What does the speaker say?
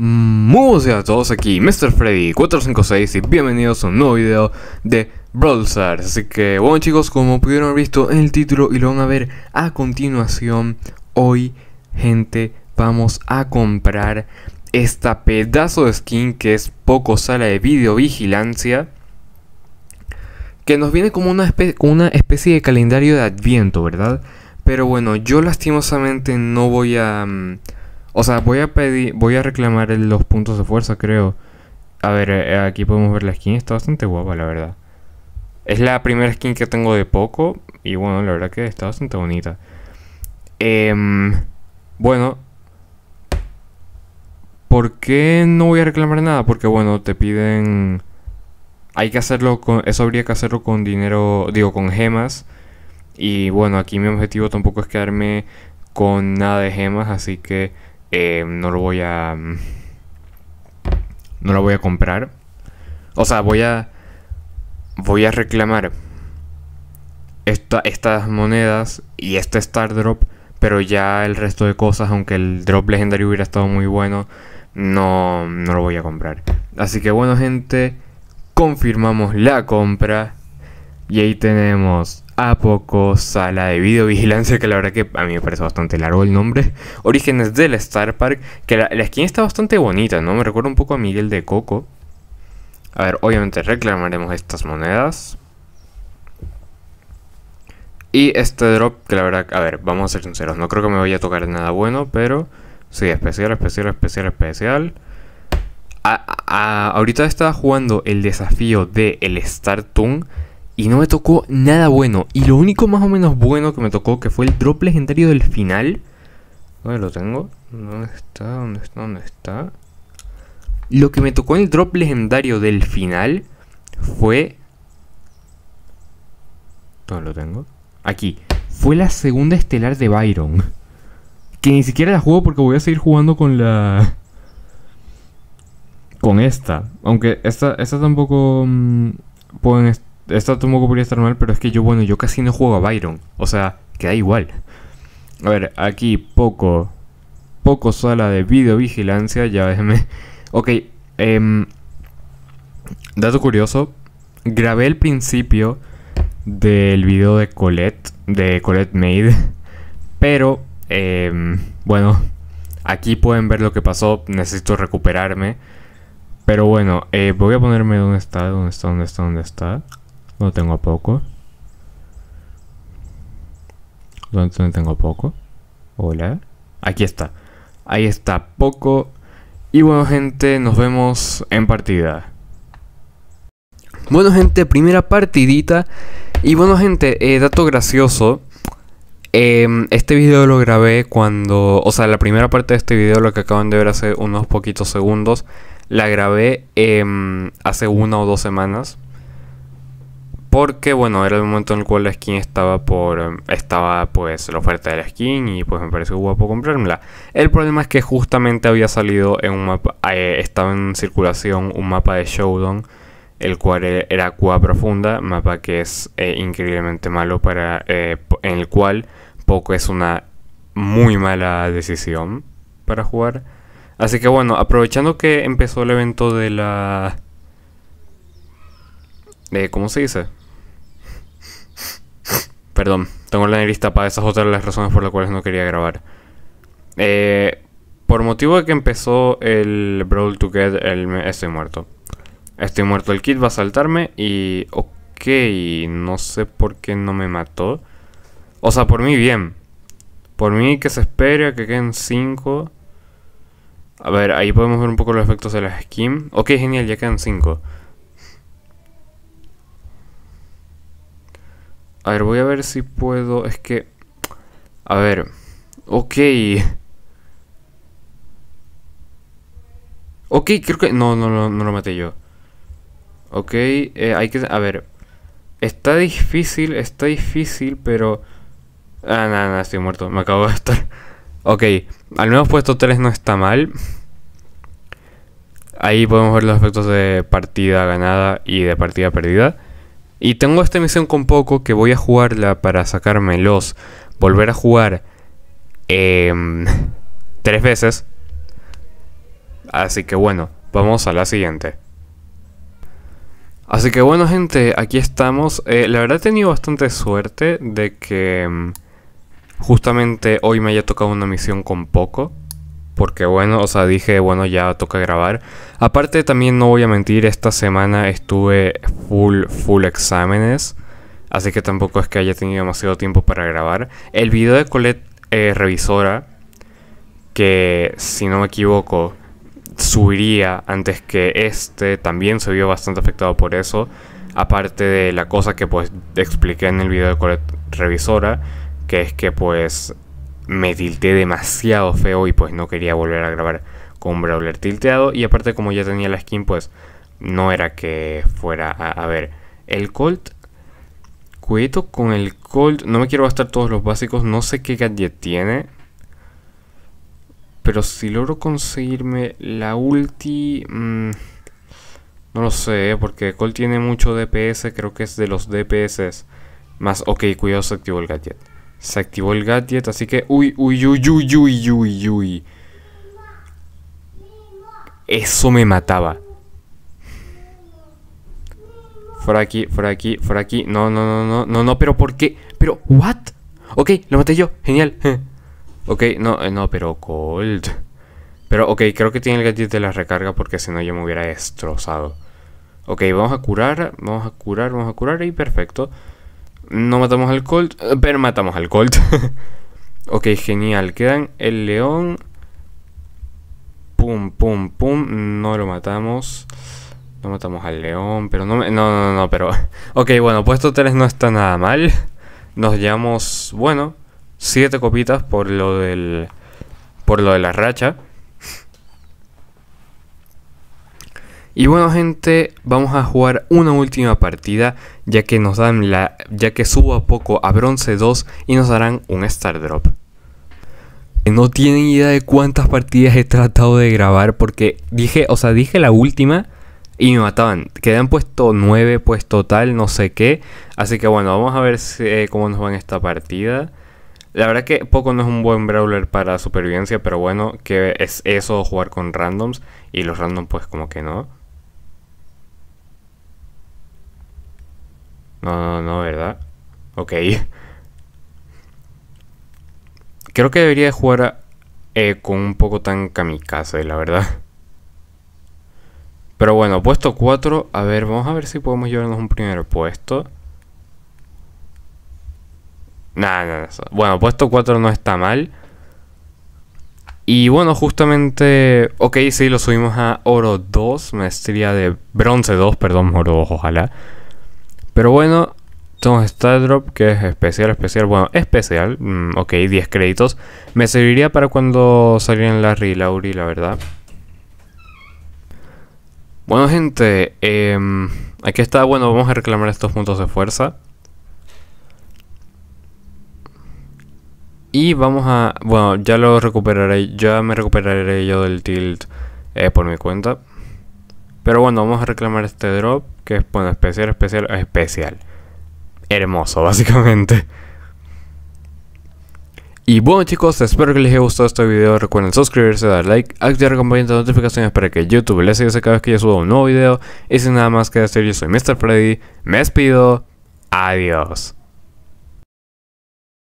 Muy buenos días a todos aquí, Mr. Freddy456 y bienvenidos a un nuevo video de Brawl Así que bueno chicos, como pudieron haber visto en el título y lo van a ver a continuación, hoy gente vamos a comprar esta pedazo de skin que es poco sala de videovigilancia. Que nos viene como una, una especie de calendario de adviento, ¿verdad? Pero bueno, yo lastimosamente no voy a... Mm, o sea, voy a pedir, voy a reclamar los puntos de fuerza, creo. A ver, eh, aquí podemos ver la skin, está bastante guapa, la verdad. Es la primera skin que tengo de poco y bueno, la verdad que está bastante bonita. Em, bueno, ¿por qué no voy a reclamar nada? Porque bueno, te piden... Hay que hacerlo con... Eso habría que hacerlo con dinero, digo, con gemas. Y bueno, aquí mi objetivo tampoco es quedarme con nada de gemas, así que eh, no lo voy a... No lo voy a comprar. O sea, voy a... Voy a reclamar estas monedas y este Star Pero ya el resto de cosas, aunque el drop legendario hubiera estado muy bueno, no, no lo voy a comprar. Así que bueno gente, confirmamos la compra. Y ahí tenemos a poco sala de videovigilancia, que la verdad que a mí me parece bastante largo el nombre. Orígenes del Star Park, que la, skin está bastante bonita, ¿no? Me recuerda un poco a Miguel de Coco. A ver, obviamente reclamaremos estas monedas. Y este drop, que la verdad, a ver, vamos a ser sinceros, no creo que me vaya a tocar nada bueno, pero sí, especial, especial, especial, especial. ahorita estaba jugando el desafío de el Star Toon y no me tocó nada bueno. Y lo único más o menos bueno que me tocó, que fue el drop legendario del final. ¿Dónde lo tengo? ¿Dónde está? ¿Dónde está? ¿Dónde está? Lo que me tocó en el drop legendario del final fue... ¿Dónde lo tengo? Aquí. Fue la segunda estelar de Byron. Que ni siquiera la juego porque voy a seguir jugando con la... Con esta. Aunque esta, esta tampoco... Pueden mm, pueden esto tampoco podría estar mal, pero es que yo, bueno, yo casi no juego a Byron. O sea, queda igual. A ver, aquí poco. Poco sala de videovigilancia, ya déjeme. Ok, eh, dato curioso. Grabé el principio del video de Colette, de Colette Made. Pero, eh, bueno, aquí pueden ver lo que pasó. Necesito recuperarme. Pero bueno, eh, voy a ponerme dónde está, dónde está, dónde está, dónde está. No tengo poco. No tengo poco? Hola. Aquí está. Ahí está poco. Y bueno gente, nos vemos en partida. Bueno gente, primera partidita. Y bueno gente, eh, dato gracioso. Em, este video lo grabé cuando... O sea, la primera parte de este video, lo que acaban de ver hace unos poquitos segundos, la grabé em, hace una o dos semanas. Porque bueno, era el momento en el cual la skin estaba por. Em, estaba pues la oferta de la skin. Y pues me pareció guapo comprármela. El problema es que justamente había salido en un mapa. Eh, estaba en circulación un mapa de Showdown. El cual e, era Cuba Profunda. Mapa que es eh, increíblemente malo. Para. Eh, en el cual poco es una muy mala decisión para jugar. Así que bueno, aprovechando que empezó el evento de la... De, ¿Cómo se dice? Perdón, tengo la nariz para esas otras las razones por las cuales no quería grabar. Eh, por motivo de que empezó el Brawl to Get, el estoy muerto. Estoy muerto, el kit va a saltarme y... Ok, no sé por qué no me mató. O sea, por mí bien. Por mí que se espere a que queden 5. A ver, ahí podemos ver un poco los efectos de la skin. Ok, genial, ya quedan 5. A ver, voy a ver si puedo... Es que... A ver... Ok... Ok, creo que... No, no, no, no lo maté yo. Ok, eh, hay que... A ver... Está difícil, está difícil, pero... Ah, nada, nada, estoy muerto. Me acabo de estar... Ok, al menos puesto 3 no está mal. Ahí podemos ver los efectos de partida ganada y de partida perdida. Y tengo esta misión con poco que voy a jugarla para sacarme los. Volver a jugar em, tres veces. Así que bueno, vamos a la siguiente. Así que bueno gente, aquí estamos. Eh, la verdad he tenido bastante suerte de que em, justamente hoy me haya tocado una misión con poco porque bueno, o sea, dije, bueno, ya toca grabar. Aparte también no voy a mentir, esta semana estuve full, full exámenes, así que tampoco es que haya tenido demasiado tiempo para grabar. El video de Colette eh, Revisora, que si no me equivoco, subiría antes que este, también se vio bastante afectado por eso. Aparte de la cosa que pues expliqué en el video de Colette Revisora, que es que pues me tilté demasiado feo y pues no quería volver a grabar con Brawler tilteado. Y aparte como ya tenía la skin pues no era que fuera a, ver. El Colt. Cuidado con el Colt. No me quiero gastar todos los básicos. No sé qué gadget tiene. Pero si logro conseguirme la ulti... Mm, no lo sé, eh, porque Colt tiene mucho DPS. Creo que es de los DPS. Más, ok, cuidado, se activó el gadget. Se activó el gadget, así que... Uy, uy, uy, uy, uy, uy, uy. Eso me mataba. Fuera aquí, fuera aquí, fuera aquí. No, no, no, no, no, no, pero ¿por qué? Pero, ¿what? Ok, lo maté yo, genial. ok, no, eh, no, pero Cold. Pero, ok, creo que tiene el gadget de la recarga porque si no yo me hubiera destrozado. Ok, vamos a curar, vamos a curar, vamos a curar y perfecto. No matamos al Colt, eh, pero matamos al Colt. ok, genial. Quedan el león. Pum, pum, pum. No lo matamos. No matamos al león, pero no No, no, no, pero... Ok, bueno, puesto 3 no está nada mal. Nos llevamos, bueno, siete copitas por lo del... Por lo de la racha. Y bueno gente, vamos a jugar una última partida ya que nos dan la ya que subo a poco a bronce 2 y nos darán un star drop. No tienen idea de cuántas partidas he tratado de grabar porque dije, o sea, dije la última y me mataban. Quedan puesto 9, puesto total no sé qué. Así que bueno, vamos a ver eh, cómo nos va en esta partida. La verdad que Poco no es un buen brawler para supervivencia, pero bueno, que es eso jugar con randoms y los randoms pues como que no. No, no, no, ¿verdad? Ok. Creo que debería jugar eh, con un poco tan kamikaze, la verdad. Pero bueno, puesto 4. A ver, vamos a ver si podemos llevarnos un primer puesto. Nada, nada. Nah. Bueno, puesto 4 no está mal. Y bueno, justamente. Ok, sí, lo subimos a oro 2. Maestría de. Bronce 2, perdón, oro 2, ojalá. Pero bueno, tenemos Stardrop drop que es especial, especial, bueno, especial. Mm, ok, 10 créditos. Me serviría para cuando salieran la Lauri, la verdad. Bueno, gente, em, aquí está. Bueno, vamos a reclamar estos puntos de fuerza. Y vamos a... Bueno, ya lo recuperaré. Ya me recuperaré yo del tilt eh, por mi cuenta. Pero bueno, vamos a reclamar este drop, que es bueno, especial, especial, especial. Hermoso, básicamente. Y bueno chicos, espero que les haya gustado este video. Recuerden suscribirse, dar like, activar la campanita de notificaciones para que YouTube les siga cada vez que yo suba un nuevo video. Y sin nada más que decir, yo soy Mr. Freddy. Me despido. Adiós.